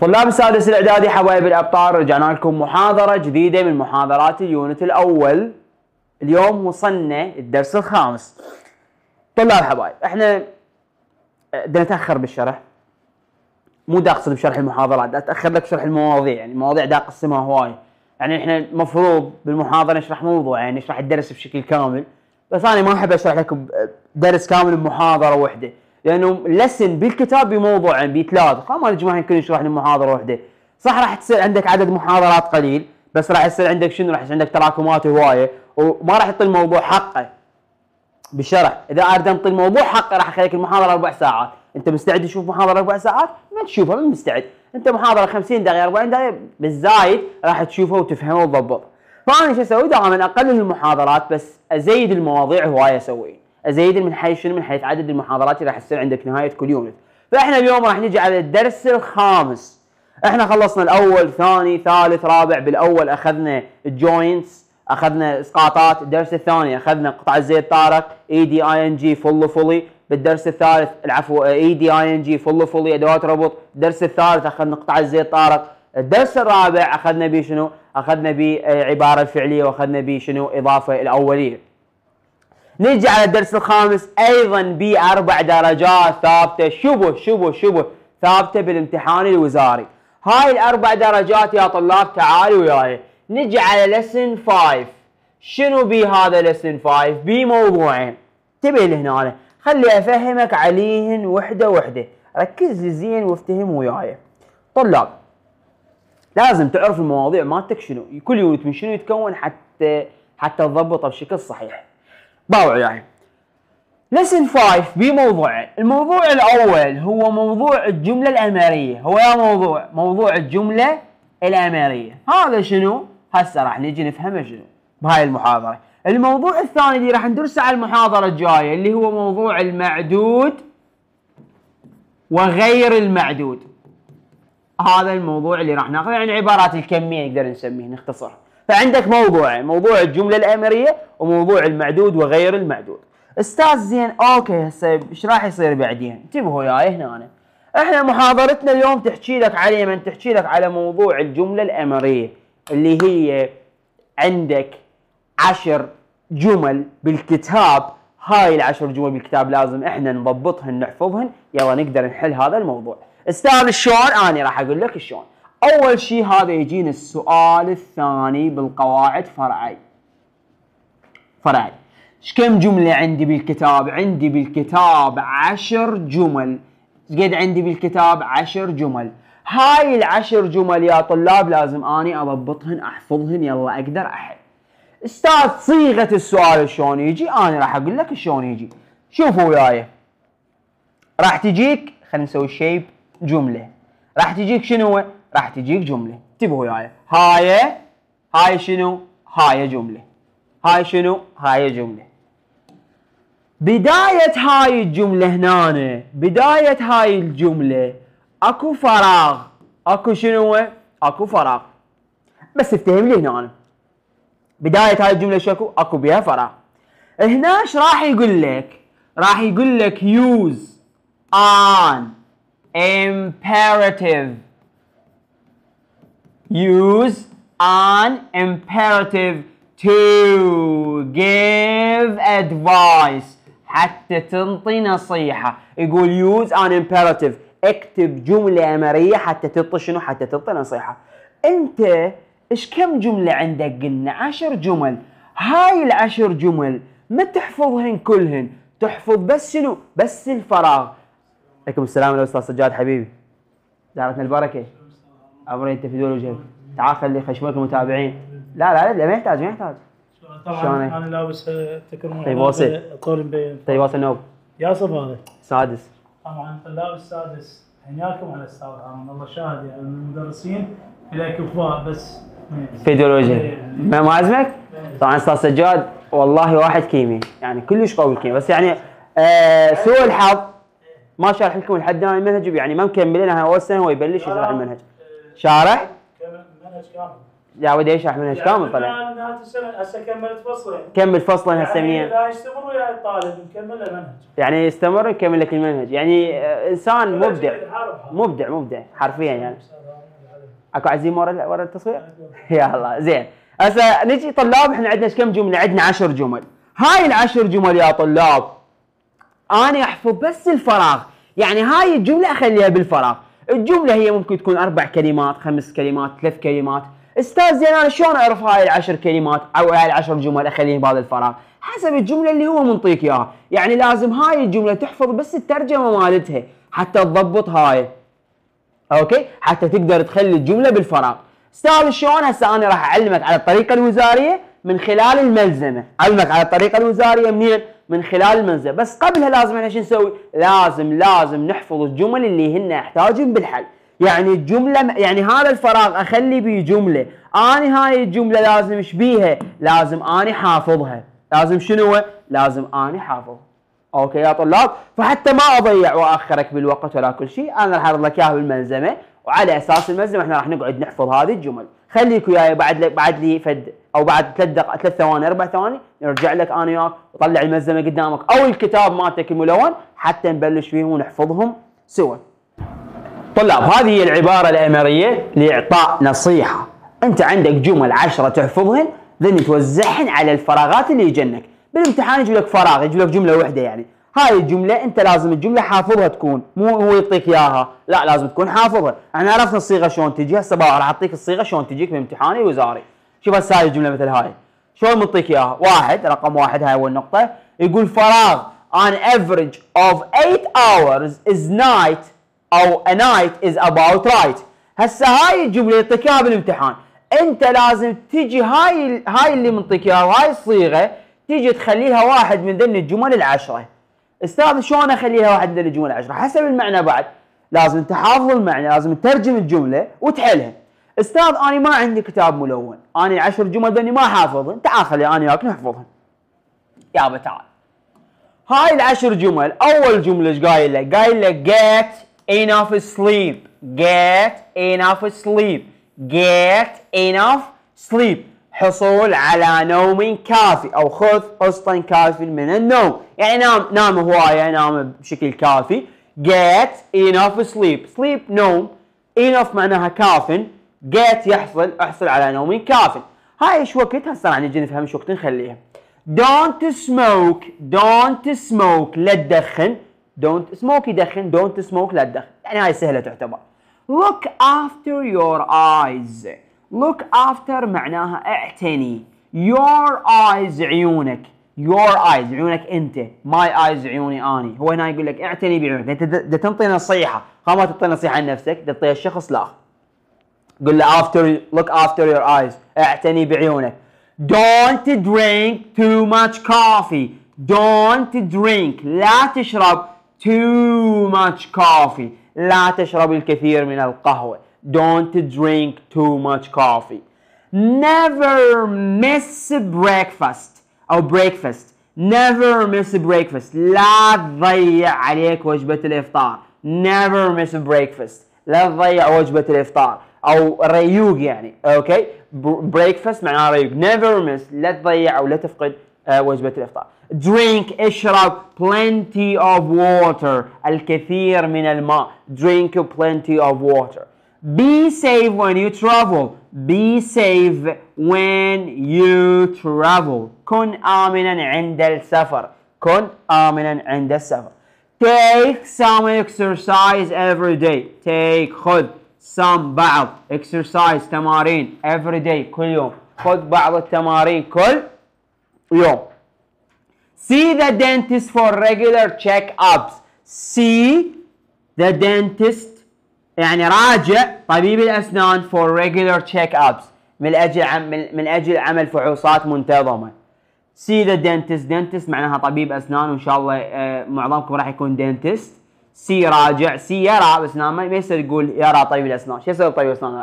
طلاب السادس الاعدادي حبايب الابطال رجعنا لكم محاضره جديده من محاضرات اليونت الاول اليوم وصلنا الدرس الخامس طلاب حبايب احنا آه، بدنا نتاخر بالشرح مو دا اقصد بشرح المحاضرات دا اتاخر لك شرح المواضيع يعني المواضيع دا اقسمها هواي يعني احنا المفروض بالمحاضره نشرح موضوع يعني نشرح الدرس بشكل كامل بس انا ما احب اشرح لكم آه، درس كامل بمحاضره واحده لانه لسن بالكتاب بموضوع بثلاث ما نجمع كل يشرح لهم محاضره واحده صح راح تصير عندك عدد محاضرات قليل بس راح يصير عندك شنو راح يصير عندك تراكمات هوايه وما راح يعطي الموضوع حقه بالشرح اذا اريد انطي الموضوع حقه راح اخليك المحاضره اربع ساعات انت مستعد تشوف محاضره اربع ساعات ما تشوفها من مستعد انت محاضره 50 دقيقه 40 دقيقه بالزايد راح تشوفها وتفهمها وتضبط فانا شو اسوي دائما اقلل المحاضرات بس ازيد المواضيع هوايه اسويها زايد شنو من حيث عدد المحاضرات اللي راح تصير عندك نهايه كل يوم فاحنا اليوم راح نجي على الدرس الخامس احنا خلصنا الاول ثاني ثالث رابع بالاول اخذنا الجوينتس اخذنا اسقاطات الدرس الثاني اخذنا قطع الزيت طارق اي e دي اي ان جي فول فولي بالدرس الثالث العفو اي e دي اي ان جي فول فولي ادوات ربط الدرس الثالث اخذنا قطع الزيت طارق الدرس الرابع اخذنا به شنو اخذنا به آه، عباره فعليه واخذنا به شنو اضافه الاوليه نجي على الدرس الخامس ايضا اربع درجات ثابته شبه شبه شبه ثابته بالامتحان الوزاري هاي الاربع درجات يا طلاب تعالوا وياي نجي على لسن 5 شنو بي هذا لسن 5 بي موضوعين تبي لهنا خلي افهمك عليهن وحده وحده ركز لي زين وافتهم وياي طلاب لازم تعرف المواضيع مالتك شنو كل يونت من شنو يتكون حتى حتى تضبطه بشكل صحيح باو يعني لسن 5 بموضوع الموضوع الاول هو موضوع الجمله الامريه هو يا موضوع موضوع الجمله الامريه هذا شنو هسه راح نجي نفهمه شنو بهاي المحاضره الموضوع الثاني اللي راح ندرسه على المحاضره الجايه اللي هو موضوع المعدود وغير المعدود هذا الموضوع اللي راح ناخذه يعني عبارات الكميه نقدر نسميه نختصرها فعندك موضوعين موضوع الجمله الامريه وموضوع المعدود وغير المعدود استاذ زين اوكي هسه ايش راح يصير بعدين انتبهوا يا هنا أنا. احنا محاضرتنا اليوم تحكي لك على من تحكي لك على موضوع الجمله الامريه اللي هي عندك عشر جمل بالكتاب هاي العشر جمل بالكتاب لازم احنا نضبطهن نحفظهن يلا نقدر نحل هذا الموضوع استاذ شلون انا راح اقول لك شلون اول شيء هذا يجينا السؤال الثاني بالقواعد فرعي فرعي كم جملة عندي بالكتاب؟ عندي بالكتاب عشر جمل قد عندي بالكتاب عشر جمل هاي العشر جمل يا طلاب لازم اني اضبطهن احفظهن يلا اقدر احل استاذ صيغة السؤال شلون يجي انا راح اقول لك شلون يجي شوفوا وياي راح تجيك خلينا نسوي شيب جملة راح تجيك شنو راح تجيك جمله انتبهوا وياي هاي هاي شنو هاي جمله هاي شنو هاي جمله بداية هاي الجملة هنا بداية هاي الجملة اكو فراغ اكو شنو اكو فراغ بس افتهم لي هنا بداية هاي الجملة شكو اكو بيها فراغ هنا راح يقول لك راح يقول لك use an imperative use an imperative to give advice حتى تنطي نصيحة يقول use an imperative اكتب جملة أمرية حتى تنطي شنو حتى تنطي نصيحة أنت إيش كم جملة عندك قلنا عشر جمل هاي العشر جمل ما تحفظهن كلهن تحفظ بس شنو بس الفراغ عليكم السلام يا أستاذ سجاد حبيبي دارتنا البركة امر التفيدولوجي تعال خلي خشمك المتابعين لا لا لا ما يحتاج ما يحتاج طبعا انا لابس تكرمون طيب واصل طول مبين طيب واصل نوب يا هذا سادس طبعا طلاب السادس حنياكم على الاستاذ هارون الله شاهد يعني المدرسين الى كفاء بس فيديولوجيا ما ما ازمك؟ طبعا استاذ سجاد والله واحد كيمي يعني كلش قوي كيمي بس يعني آه سوء الحظ ما شارح لكم الحد انا المنهج يعني ما مكملين هو اول سنه هو يبلش يشرح المنهج شارح منهج كامل لا ودي اشرح منهج يعني كامل طلع نهايه السنه هسه كملت فصلين كمل فصلين هسه يعني اذا يستمر ويا الطالب نكمل المنهج يعني يستمر يكمل لك المنهج يعني آه، انسان مبدع يعني مبدع مبدع حرفيا يعني اكو عزيمه ورا ورا التصوير؟ يلا زين هسه نجي طلاب احنا عندنا كم جمله؟ عندنا عشر جمل هاي العشر جمل يا طلاب انا احفظ بس الفراغ يعني هاي الجمله اخليها بالفراغ الجمله هي ممكن تكون اربع كلمات خمس كلمات ثلاث كلمات استاذ زين انا شلون اعرف هاي العشر كلمات او هاي العشر جمل اخليه بهذا الفراغ حسب الجمله اللي هو منطيك اياها يعني لازم هاي الجمله تحفظ بس الترجمه مالتها حتى تضبط هاي اوكي حتى تقدر تخلي الجمله بالفراغ استاذ شلون هسه انا راح اعلمك على الطريقه الوزاريه من خلال الملزمه علمك على الطريقه الوزاريه منين من خلال المنزل بس قبلها لازم احنا شو نسوي لازم لازم نحفظ الجمل اللي هن احتاجهم بالحل يعني الجملة يعني هذا الفراغ اخلي بيه جملة اني هاي الجملة لازم ايش بيها لازم اني حافظها لازم شنو لازم اني حافظها اوكي يا طلاب فحتى ما اضيع واخرك بالوقت ولا كل شيء انا راح اعرض لك اياها بالملزمه وعلى اساس الملزمه احنا راح نقعد نحفظ هذه الجمل خليك وياي بعد لي بعد لي فد او بعد ثلاث دق ثلاث ثواني اربع ثواني نرجع لك انا وياك وطلع المزمه قدامك او الكتاب مالتك الملون حتى نبلش فيهم ونحفظهم سوا. طلاب هذه هي العباره الامريه لاعطاء نصيحه. انت عندك جمل عشرة تحفظهن ذن توزعهن على الفراغات اللي يجنك. بالامتحان يجيب لك فراغ يجيب لك جمله واحده يعني هاي الجملة أنت لازم الجملة حافظها تكون مو هو يعطيك إياها لا لازم تكون حافظها احنا عرفنا الصيغة شلون تجي هسه راح أعطيك الصيغة شلون تجيك من امتحاني وزاري شوف هسه هاي الجملة مثل هاي شلون بنعطيك إياها واحد رقم واحد هاي أول نقطة يقول فراغ on average of 8 hours is night أو a night is about right هسه هاي الجملة يعطيك إياها بالامتحان أنت لازم تجي هاي هاي اللي منطيك إياها هاي الصيغة تيجي تخليها واحد من ذن الجمل العشره استاذ شلون اخليها واحد من الجمل عشره؟ حسب المعنى بعد لازم انت حافظ المعنى لازم تترجم الجمله وتحلها استاذ انا ما عندي كتاب ملون انا عشر جمل ذني ما حافظهم تعال خلي انا وياك نحفظهم يابا تعال هاي العشر جمل اول جمله ايش قايل لك قايل لك get enough sleep get enough sleep get enough sleep حصول على نوم كافي او خذ قسطا كافي من النوم يعني نام نام هوايه نام بشكل كافي get enough sleep sleep نوم enough معناها كاف get يحصل احصل على نوم كاف هاي ايش وقت هسه راح نجي نفهم شو وقت نخليها don't smoke don't smoke لا تدخن don't smoke يدخن don't smoke لا تدخن يعني هاي سهله تعتبر look after your eyes look after معناها اعتني your eyes عيونك your eyes عيونك انت my eyes عيوني اني هو هنا يقول لك اعتني بعيونك انت دا تنطي نصيحه خلاص ما تعطي نصيحه لنفسك تعطيها الشخص لا قل له after look after your eyes اعتني بعيونك don't drink too much coffee don't drink لا تشرب too much coffee لا تشرب الكثير من القهوه Don't drink too much coffee. Never miss breakfast أو breakfast. Never miss breakfast. لا تضيع عليك وجبة الإفطار. Never miss breakfast. لا تضيع وجبة الإفطار أو ريوق يعني. Okay. Breakfast معناها ريوق. Never miss. لا تضيع أو لا تفقد وجبة الإفطار. Drink اشرب plenty of water. الكثير من الماء. Drink plenty of water. Be safe when you travel. Be safe when you travel. كن آمنا عند السفر. كن آمنا عند السفر. Take some exercise every day. Take خذ some بعض exercise تمارين every day كل يوم. خذ بعض التمارين كل يوم. See the dentist for regular checkups. See the dentist يعني راجع طبيب الاسنان for regular check-ups من اجل من اجل عمل فحوصات منتظمه. سي ذا دنتست، دنتست معناها طبيب اسنان وان شاء الله آه، معظمكم راح يكون دنتست. سي راجع، سي يرى بس ما يصير يقول يرى طبيب الاسنان، شو يصير طبيب الاسنان؟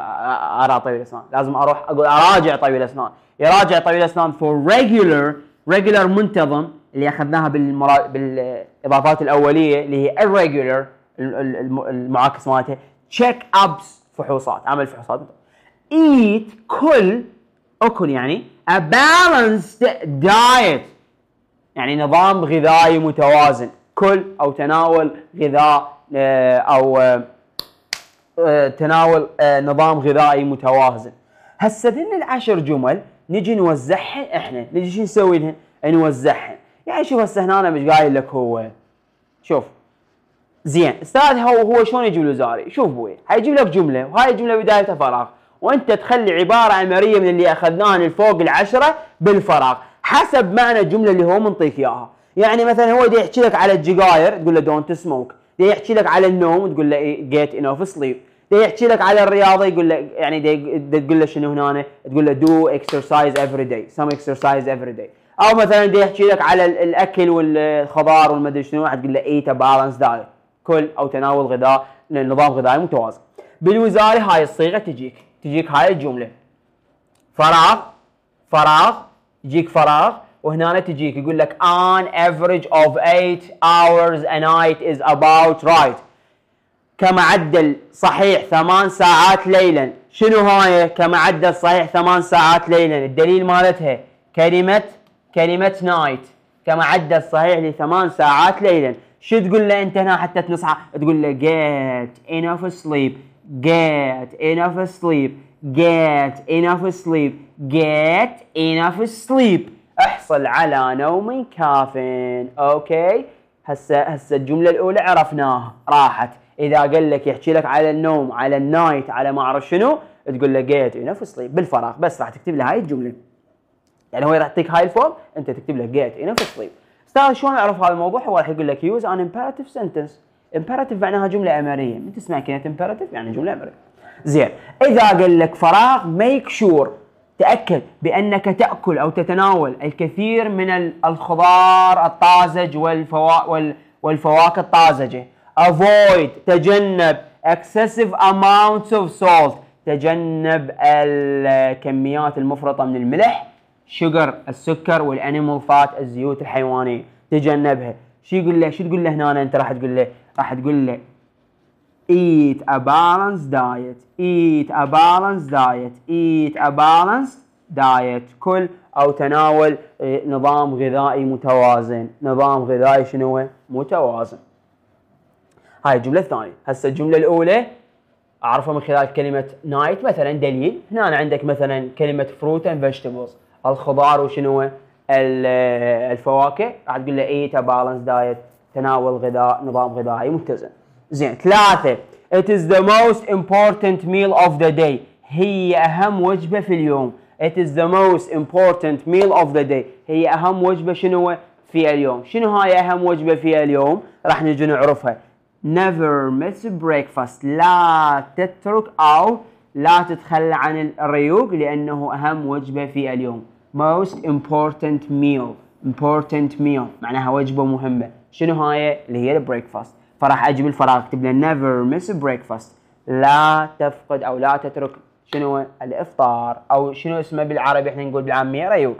ارى طبيب الاسنان، لازم اروح اقول اراجع طبيب الاسنان، يراجع طبيب الاسنان for regular ريجولر منتظم اللي اخذناها بالمرا... بالاضافات الاوليه اللي هي الريجولر المعاكس مالتها تشيك ابس فحوصات اعمل فحوصات ايت كل اكل يعني a balanced diet يعني نظام غذائي متوازن كل او تناول غذاء آه، او آه، آه، تناول نظام غذائي متوازن هسه ذن العشر جمل نجي نوزعهن احنا نجي شو نسوي لها نوزعهن يعني شوف هسه هنا انا مش قايل لك هو شوف زين استاذ هو هو شلون يجيب الوزاري؟ شوف بوي حيجيب لك جمله وهاي الجمله بدايتها فراغ وانت تخلي عباره عمريه من اللي اخذناها من فوق العشره بالفراغ حسب معنى الجمله اللي هو منطيك اياها يعني مثلا هو دي يحكي لك على الجقاير تقول له دونت سموك دي يحكي لك على النوم تقول له جيت انوف سليب دي يحكي لك على الرياضه يقول له يعني دي, دي تقول له شنو هنا تقول له دو اكسرسايز افري داي سم اكسرسايز افري داي او مثلا دي يحكي لك على الاكل والخضار والمدري شنو واحد تقول له ايت بالانس دايت كل او تناول غذاء نظام غذائي متوازن بالوزاره هاي الصيغه تجيك تجيك هاي الجمله فراغ فراغ يجيك فراغ وهنا تجيك يقول لك on average of 8 hours a night is about right كمعدل صحيح ثمان ساعات ليلا شنو هاي كمعدل صحيح ثمان ساعات ليلا الدليل مالتها كلمة كلمة نايت كمعدل صحيح لثمان ساعات ليلا شو تقول له انت هنا حتى تصحى تقول له get enough sleep get enough sleep get enough sleep get enough sleep احصل على نوم كاف اوكي هسه هسه الجمله الاولى عرفناها راحت اذا قال لك يحكي لك على النوم على النايت على ما اعرف شنو تقول له get enough sleep بالفراغ بس راح تكتب له هاي الجمله يعني هو راح يعطيك هاي الفورم انت تكتب له get enough sleep ترى شلون اعرف هذا الموضوع؟ هو راح يقول لك يوز ان امبيراتيف سنتنس امبيراتيف معناها جمله امريه من تسمع كلمه امبيراتيف يعني جمله امريه زين اذا قال لك فراغ ميك شور sure. تاكد بانك تاكل او تتناول الكثير من الخضار الطازج والفوا... وال... والفواكه الطازجه avoid تجنب excessive amounts of salt تجنب الكميات المفرطه من الملح شجر السكر والانيمال فات الزيوت الحيوانيه تجنبها شو يقول له شو تقول له هنا انت راح تقول له راح تقول له eat a balanced diet eat a balanced diet eat a balanced diet كل او تناول آه، نظام غذائي متوازن نظام غذائي شنو متوازن هاي الجمله الثانيه هسه الجمله الاولى اعرفها من خلال كلمه نايت مثلا دليل هنا عندك مثلا كلمه فروت اند فيجيتابلز الخضار وشنو الفواكه راح تقول له ايت بالانس دايت تناول غذاء نظام غذائي متزن زين ثلاثه it is the most important meal of the day هي اهم وجبه في اليوم it is the most important meal of the day هي اهم وجبه شنو في اليوم شنو هاي اهم وجبه في اليوم راح نجي نعرفها never miss breakfast لا تترك او لا تتخلى عن الريوق لانه اهم وجبه في اليوم most important meal important meal معناها وجبة مهمة شنو هاي اللي هي البريكفاست فراح اجيب الفراغ اكتب له never miss breakfast لا تفقد او لا تترك شنو الافطار او شنو اسمه بالعربي احنا نقول بالعامية ريوق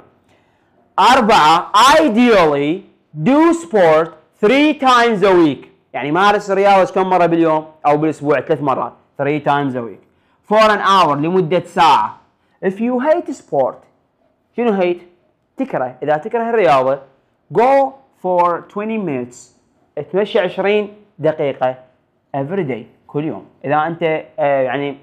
أربعة ideally do sport three times a week يعني مارس الرياضة كم مرة باليوم أو بالأسبوع ثلاث مرات three times a week for an hour لمدة ساعة if you hate sport شنو هيت؟ تكره اذا تكره الرياضه go for 20 minutes اتمشى 20 دقيقه every day كل يوم اذا انت آه، يعني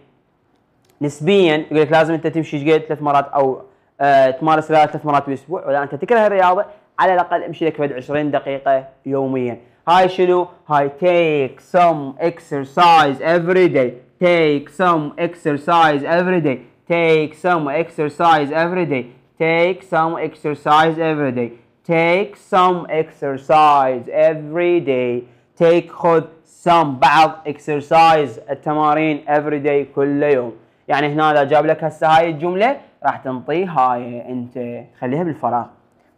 نسبيا يقول لك لازم انت تمشي ايش قد ثلاث مرات او آه، تمارس رياضه ثلاث مرات بالاسبوع ولا انت تكره الرياضه على الاقل امشي لك بعد 20 دقيقه يوميا هاي شنو هاي take some exercise every day take some exercise every day take some exercise every day take some exercise every day take some exercise every day take خذ some بعض exercise التمارين every day كل يوم يعني هنا اذا جاب لك هسه هاي الجمله راح تنطي هاي انت خليها بالفراغ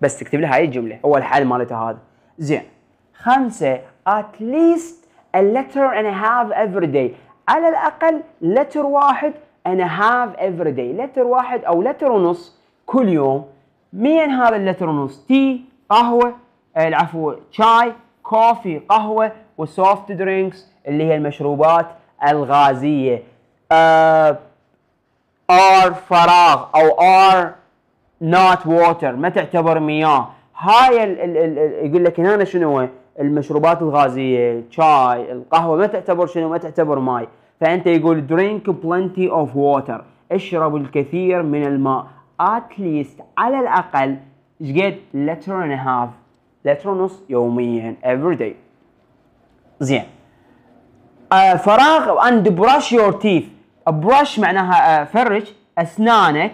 بس تكتب لها هاي الجمله هو الحل مالته هذا زين خمسه at least a letter and a half every day على الاقل letter واحد and a half every day letter واحد او letter ونص كل يوم من هذا اللتر ونص تي قهوه آه، العفو شاي كوفي قهوه وسوفت درينكس اللي هي المشروبات الغازيه آه، ار فراغ او ار نوت ووتر ما تعتبر مياه هاي الـ الـ الـ يقول لك هنا شنو المشروبات الغازيه الشاي القهوه ما تعتبر شنو ما تعتبر ماي فانت يقول درينك بلنتي اوف ووتر اشرب الكثير من الماء at least على الأقل شقد letter and a half letter ونص يوميا every day زين آه، فراغ and brush your teeth brush معناها آه فرج أسنانك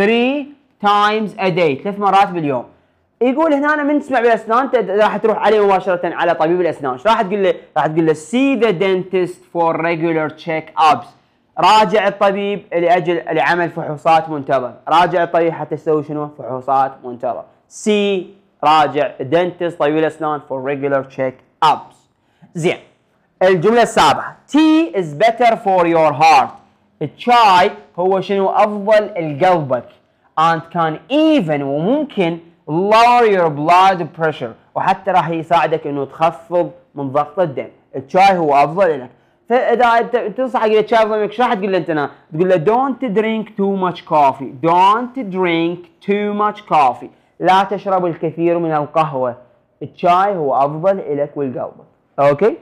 three times a day ثلاث مرات باليوم يقول هنا من تسمع بالاسنان راح تروح عليه مباشره على طبيب الاسنان، ايش راح تقول له؟ راح تقول له see the dentist for regular check ups راجع الطبيب لاجل لعمل فحوصات منتظم راجع الطبيب حتى يسوي شنو فحوصات منتظم سي راجع دنتست طبيب الاسنان فور ريجولر تشيك ابس زين الجمله السابعه تي از بيتر فور يور هارت الشاي هو شنو افضل لقلبك and can even وممكن lower your blood pressure وحتى راح يساعدك انه تخفض من ضغط الدم الشاي هو افضل لك فاذا انت تنصح حق شايف ضمك شو راح تقول له انت تقول له دونت درينك تو ماتش كوفي، دونت درينك تو ماتش كوفي، لا تشرب الكثير من القهوه، الشاي هو افضل لك ولقلبك، اوكي؟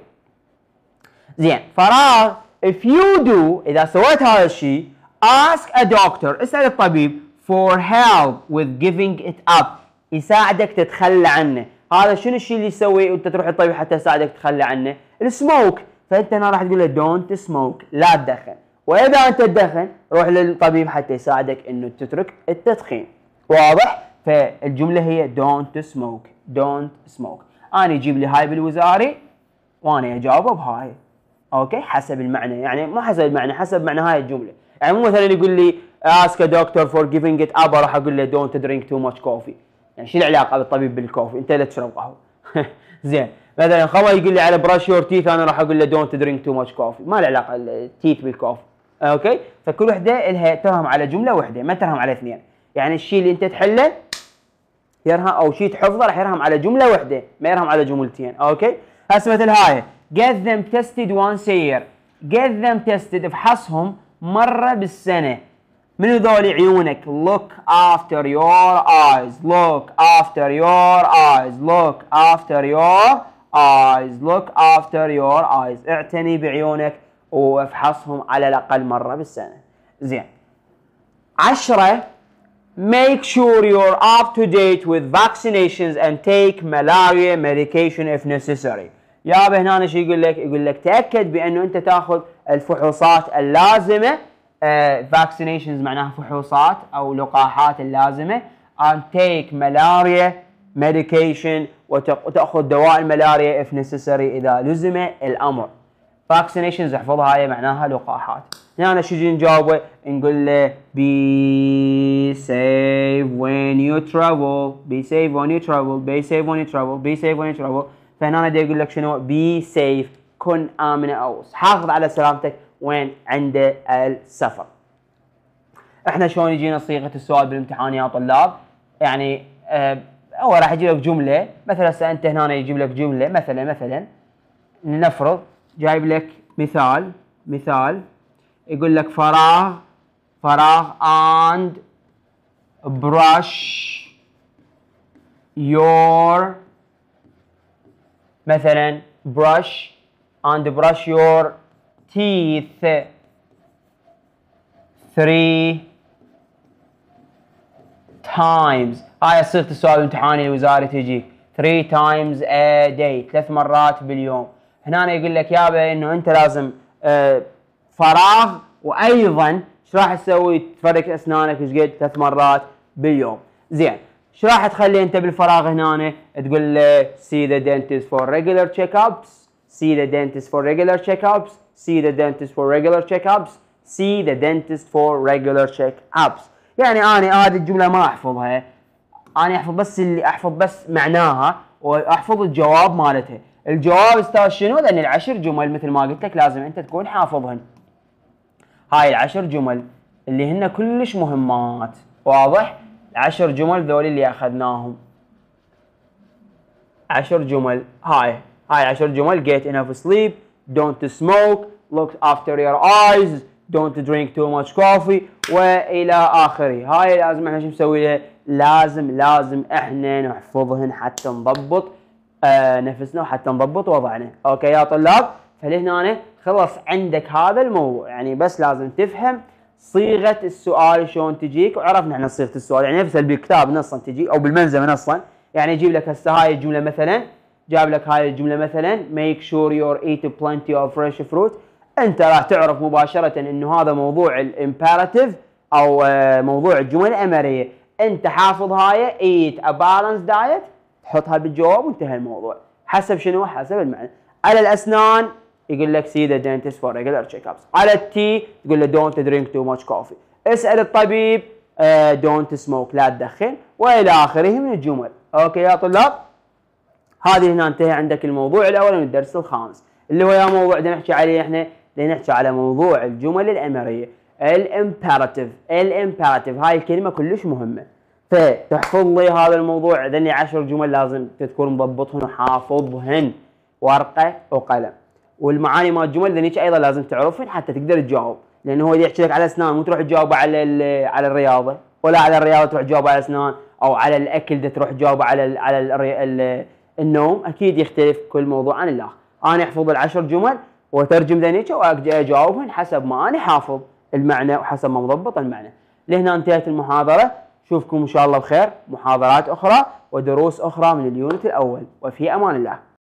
زين فراغ if you do اذا سويت هذا الشيء ask a doctor اسال الطبيب for help with giving it up يساعدك تتخلى عنه، هذا شنو الشيء اللي يسويه وانت تروح للطبيب حتى يساعدك تتخلى عنه؟ السموك فانت هنا راح تقول له دونت سموك لا تدخن واذا انت تدخن روح للطبيب حتى يساعدك انه تترك التدخين واضح فالجمله هي دونت سموك دونت سموك انا يجيب لي هاي بالوزاري وانا اجاوبه بهاي اوكي حسب المعنى يعني ما حسب المعنى حسب معنى هاي الجمله يعني مو مثلا يقول لي اسك دكتور فور جيفينج ات اب راح اقول له دونت درينك تو ماتش كوفي يعني شو العلاقه بالطبيب بالكوفي انت لا تشرب قهوه زين مثلا خوا يقول لي على براش يور تيث انا راح اقول له دونت درينك تو ماتش كوفي ما له علاقه التيث بالكوفي اوكي فكل وحده لها ترهم على جمله واحده ما ترهم على اثنين يعني الشيء اللي انت تحله يرهم او شيء تحفظه راح يرهم على جمله واحده ما يرهم على جملتين اوكي هسه مثل هاي get them tested once a year get them tested افحصهم مره بالسنه من هذول عيونك look after your eyes look after your eyes look after your eyes look after your eyes اعتني بعيونك وافحصهم على الأقل مرة بالسنة زين عشرة make sure you're up to date with vaccinations and take malaria medication if necessary يابا هنا شو يقول لك يقول لك تأكد بأنه أنت تأخذ الفحوصات اللازمة فاكسينيشنز آه، uh, معناها فحوصات أو لقاحات اللازمة and take malaria ميديكيشن وتاخذ دواء الملاريا اف نسيسري اذا لزم الامر فاكسينيشنز احفظها هاي معناها لقاحات هنا أنا شو نجاوبه نقول له be safe when you travel be safe when you travel be safe when you travel be safe when you travel فهنا دا يقول لك شنو be safe كن آمنة أو حافظ على سلامتك وين عند السفر احنا شلون يجينا صيغة السؤال بالامتحان يا طلاب يعني آه، هو راح يجيب لك جمله مثلا هسه انت هنا يجيب لك جمله مثلا مثلا لنفرض جايب لك مثال مثال يقول لك فراغ فراغ اند brush يور مثلا brush اند brush يور تيث three تايمز هاي صيغه السؤال الامتحاني الوزاري تجي 3 تايمز ا داي ثلاث مرات باليوم هنا يقول لك يابا انه انت لازم آه، فراغ وايضا ايش راح تسوي تفرك اسنانك ايش قد ثلاث مرات باليوم زين ايش راح تخلي انت بالفراغ هنا تقول له سي ذا دنتست فور ريجولار تشيك ابس سي ذا دنتست فور ريجولار تشيك ابس سي ذا دنتست فور ريجولار تشيك ابس سي ذا دنتست فور ريجولار تشيك ابس يعني انا هذه الجمله ما احفظها اني احفظ بس اللي احفظ بس معناها واحفظ الجواب مالتها الجواب استاذ شنو لان العشر جمل مثل ما قلت لك لازم انت تكون حافظهن هاي العشر جمل اللي هن كلش مهمات واضح العشر جمل ذول اللي اخذناهم عشر جمل هاي هاي عشر جمل get enough sleep don't smoke look after your eyes دونت درينك تو ماتش كوفي والى اخره هاي لازم احنا شو نسوي لها لازم لازم احنا نحفظهن حتى نضبط آه نفسنا وحتى نضبط وضعنا اوكي يا طلاب فلهنا خلص عندك هذا الموضوع يعني بس لازم تفهم صيغه السؤال شلون تجيك وعرفنا احنا صيغه السؤال يعني نفس بالكتاب نصا تجي او بالملزمه نصا يعني يجيب لك هسه هاي الجمله مثلا جاب لك هاي الجمله مثلا make sure you eat plenty of fresh fruit انت راح تعرف مباشره انه هذا موضوع الامبيراتيف او آه، موضوع الجمل الامريه انت حافظ هاي ايت ا بالانس دايت تحطها بالجواب وانتهى الموضوع حسب شنو حسب المعنى على الاسنان يقول لك سي ذا دنتست فور ريجولار تشيك ابس على التي تقول له دونت درينك تو ماتش كوفي اسال الطبيب دونت آه، سموك لا تدخن والى اخره من الجمل اوكي يا طلاب هذه هنا انتهى عندك الموضوع الاول من الدرس الخامس اللي هو يا موضوع بدنا نحكي عليه احنا لنحكي على موضوع الجمل الأمرية الامبيراتيف الامبيراتيف هاي الكلمة كلش مهمة فتحفظ لي هذا الموضوع ذني عشر جمل لازم تكون مضبطهن وحافظهن ورقة وقلم والمعاني مال الجمل ذنيك ايضا لازم تعرفهن حتى تقدر تجاوب لانه هو يحكي لك على اسنان مو تروح تجاوب على على الرياضه ولا على الرياضه تروح تجاوب على اسنان او على الاكل ده تروح تجاوب على الـ على الـ النوم اكيد يختلف كل موضوع عن الاخر انا احفظ العشر جمل وترجم ذنيك واجاوبهم حسب ما انا حافظ المعنى وحسب ما مضبط المعنى لهنا انتهت المحاضره اشوفكم ان شاء الله بخير محاضرات اخرى ودروس اخرى من اليونت الاول وفي امان الله